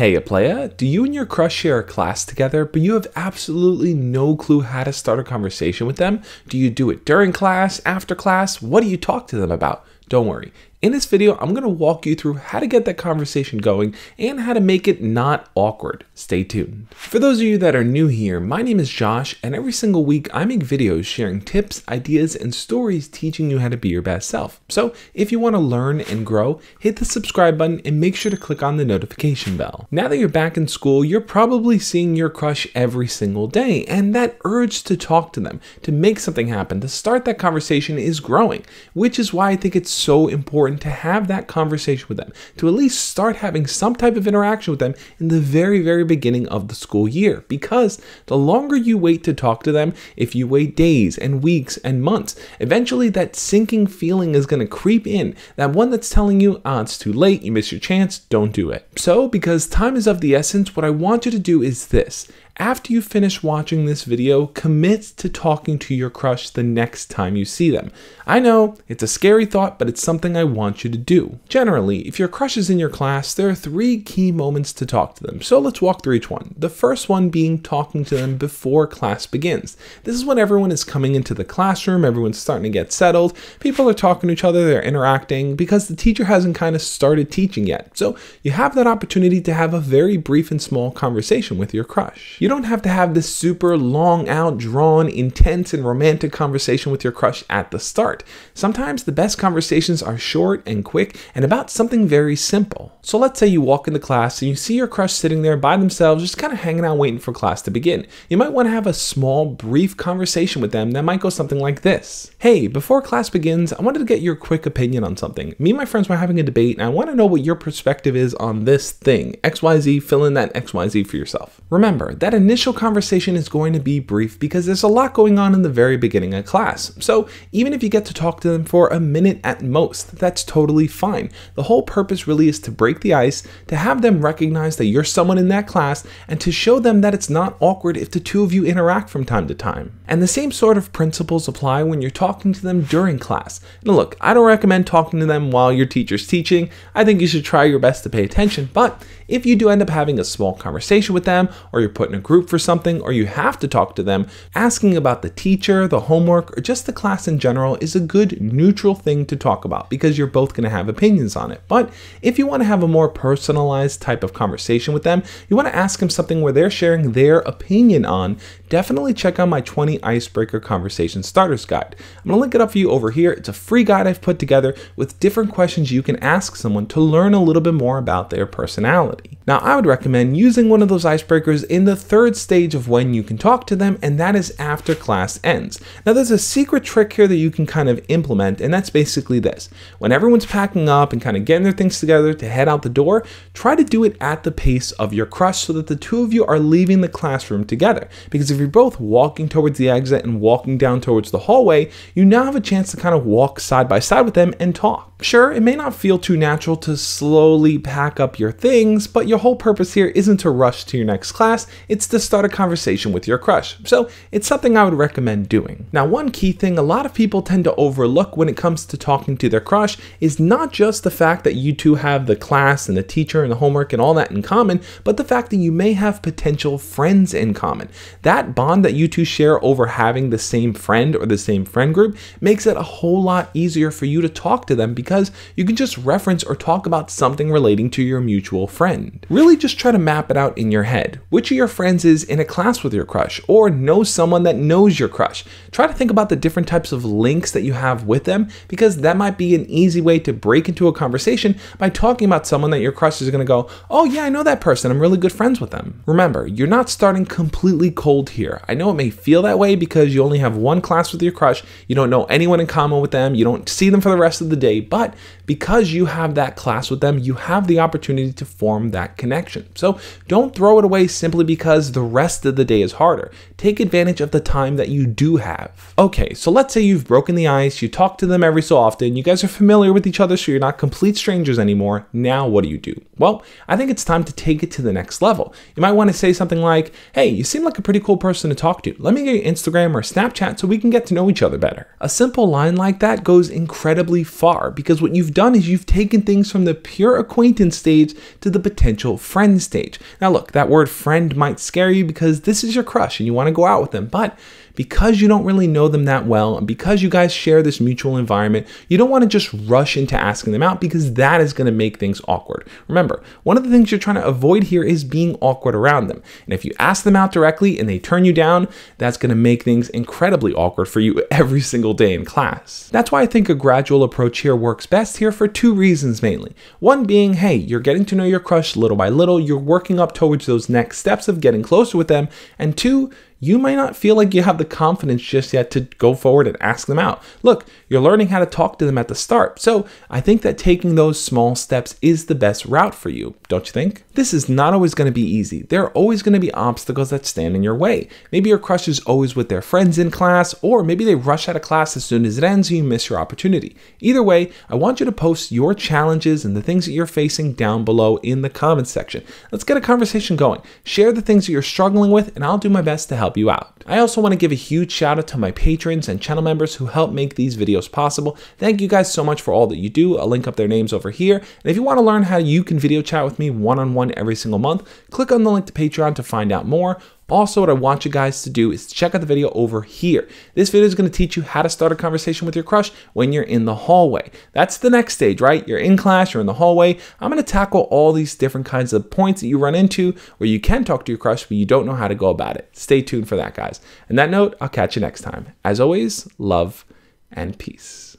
Hey, Aplaya, do you and your crush share a class together, but you have absolutely no clue how to start a conversation with them? Do you do it during class, after class? What do you talk to them about? Don't worry. In this video, I'm going to walk you through how to get that conversation going and how to make it not awkward. Stay tuned. For those of you that are new here, my name is Josh, and every single week I make videos sharing tips, ideas, and stories teaching you how to be your best self. So if you want to learn and grow, hit the subscribe button and make sure to click on the notification bell. Now that you're back in school, you're probably seeing your crush every single day, and that urge to talk to them, to make something happen, to start that conversation is growing, which is why I think it's so important to have that conversation with them, to at least start having some type of interaction with them in the very, very beginning of the school year. Because the longer you wait to talk to them, if you wait days and weeks and months, eventually that sinking feeling is going to creep in. That one that's telling you, ah, it's too late, you miss your chance, don't do it. So, because time is of the essence, what I want you to do is this after you finish watching this video, commit to talking to your crush the next time you see them. I know, it's a scary thought, but it's something I want you to do. Generally, if your crush is in your class, there are three key moments to talk to them, so let's walk through each one. The first one being talking to them before class begins. This is when everyone is coming into the classroom, everyone's starting to get settled, people are talking to each other, they're interacting, because the teacher hasn't kind of started teaching yet. So you have that opportunity to have a very brief and small conversation with your crush. You don't have to have this super long out, drawn, intense, and romantic conversation with your crush at the start. Sometimes the best conversations are short and quick and about something very simple. So let's say you walk into class and you see your crush sitting there by themselves, just kind of hanging out waiting for class to begin. You might want to have a small, brief conversation with them that might go something like this Hey, before class begins, I wanted to get your quick opinion on something. Me and my friends were having a debate, and I want to know what your perspective is on this thing. XYZ, fill in that XYZ for yourself. Remember, that that initial conversation is going to be brief because there's a lot going on in the very beginning of class. So even if you get to talk to them for a minute at most, that's totally fine. The whole purpose really is to break the ice, to have them recognize that you're someone in that class, and to show them that it's not awkward if the two of you interact from time to time. And the same sort of principles apply when you're talking to them during class. Now look, I don't recommend talking to them while your teacher's teaching. I think you should try your best to pay attention, but if you do end up having a small conversation with them or you're put in a group for something or you have to talk to them, asking about the teacher, the homework, or just the class in general is a good neutral thing to talk about because you're both going to have opinions on it. But if you want to have a more personalized type of conversation with them, you want to ask them something where they're sharing their opinion on, definitely check out my 20 icebreaker conversation starters guide. I'm going to link it up for you over here. It's a free guide I've put together with different questions you can ask someone to learn a little bit more about their personality. Now, I would recommend using one of those icebreakers in the third stage of when you can talk to them, and that is after class ends. Now, there's a secret trick here that you can kind of implement, and that's basically this. When everyone's packing up and kind of getting their things together to head out the door, try to do it at the pace of your crush so that the two of you are leaving the classroom together. Because if you're both walking towards the exit and walking down towards the hallway, you now have a chance to kind of walk side by side with them and talk. Sure, it may not feel too natural to slowly pack up your things, but your whole purpose here isn't to rush to your next class, it's to start a conversation with your crush. So it's something I would recommend doing. Now, one key thing a lot of people tend to overlook when it comes to talking to their crush is not just the fact that you two have the class and the teacher and the homework and all that in common, but the fact that you may have potential friends in common. That bond that you two share over having the same friend or the same friend group makes it a whole lot easier for you to talk to them because you can just reference or talk about something relating to your mutual friend friend. Really just try to map it out in your head. Which of your friends is in a class with your crush or knows someone that knows your crush? Try to think about the different types of links that you have with them because that might be an easy way to break into a conversation by talking about someone that your crush is going to go, oh yeah, I know that person. I'm really good friends with them. Remember, you're not starting completely cold here. I know it may feel that way because you only have one class with your crush. You don't know anyone in common with them. You don't see them for the rest of the day. But because you have that class with them, you have the opportunity to form that connection. So don't throw it away simply because the rest of the day is harder. Take advantage of the time that you do have. Okay, so let's say you've broken the ice, you talk to them every so often, you guys are familiar with each other so you're not complete strangers anymore. Now what do you do? Well, I think it's time to take it to the next level. You might want to say something like, hey, you seem like a pretty cool person to talk to. Let me get your Instagram or Snapchat so we can get to know each other better. A simple line like that goes incredibly far because what you've done is you've taken things from the pure acquaintance stage to the potential potential friend stage. Now, look, that word friend might scare you because this is your crush and you want to go out with them, but because you don't really know them that well, and because you guys share this mutual environment, you don't want to just rush into asking them out because that is going to make things awkward. Remember, one of the things you're trying to avoid here is being awkward around them. And if you ask them out directly and they turn you down, that's going to make things incredibly awkward for you every single day in class. That's why I think a gradual approach here works best here for two reasons mainly. One being, hey, you're getting to know your crush little by little, you're working up towards those next steps of getting closer with them, and two, you might not feel like you have the confidence just yet to go forward and ask them out. Look, you're learning how to talk to them at the start. So I think that taking those small steps is the best route for you, don't you think? This is not always going to be easy. There are always going to be obstacles that stand in your way. Maybe your crush is always with their friends in class, or maybe they rush out of class as soon as it ends and you miss your opportunity. Either way, I want you to post your challenges and the things that you're facing down below in the comments section. Let's get a conversation going. Share the things that you're struggling with, and I'll do my best to help help you out. I also want to give a huge shout out to my patrons and channel members who help make these videos possible. Thank you guys so much for all that you do. I'll link up their names over here. And if you want to learn how you can video chat with me one-on-one -on -one every single month, click on the link to Patreon to find out more. Also, what I want you guys to do is check out the video over here. This video is going to teach you how to start a conversation with your crush when you're in the hallway. That's the next stage, right? You're in class, you're in the hallway. I'm going to tackle all these different kinds of points that you run into where you can talk to your crush, but you don't know how to go about it. Stay tuned for that, guys. And that note, I'll catch you next time. As always, love and peace.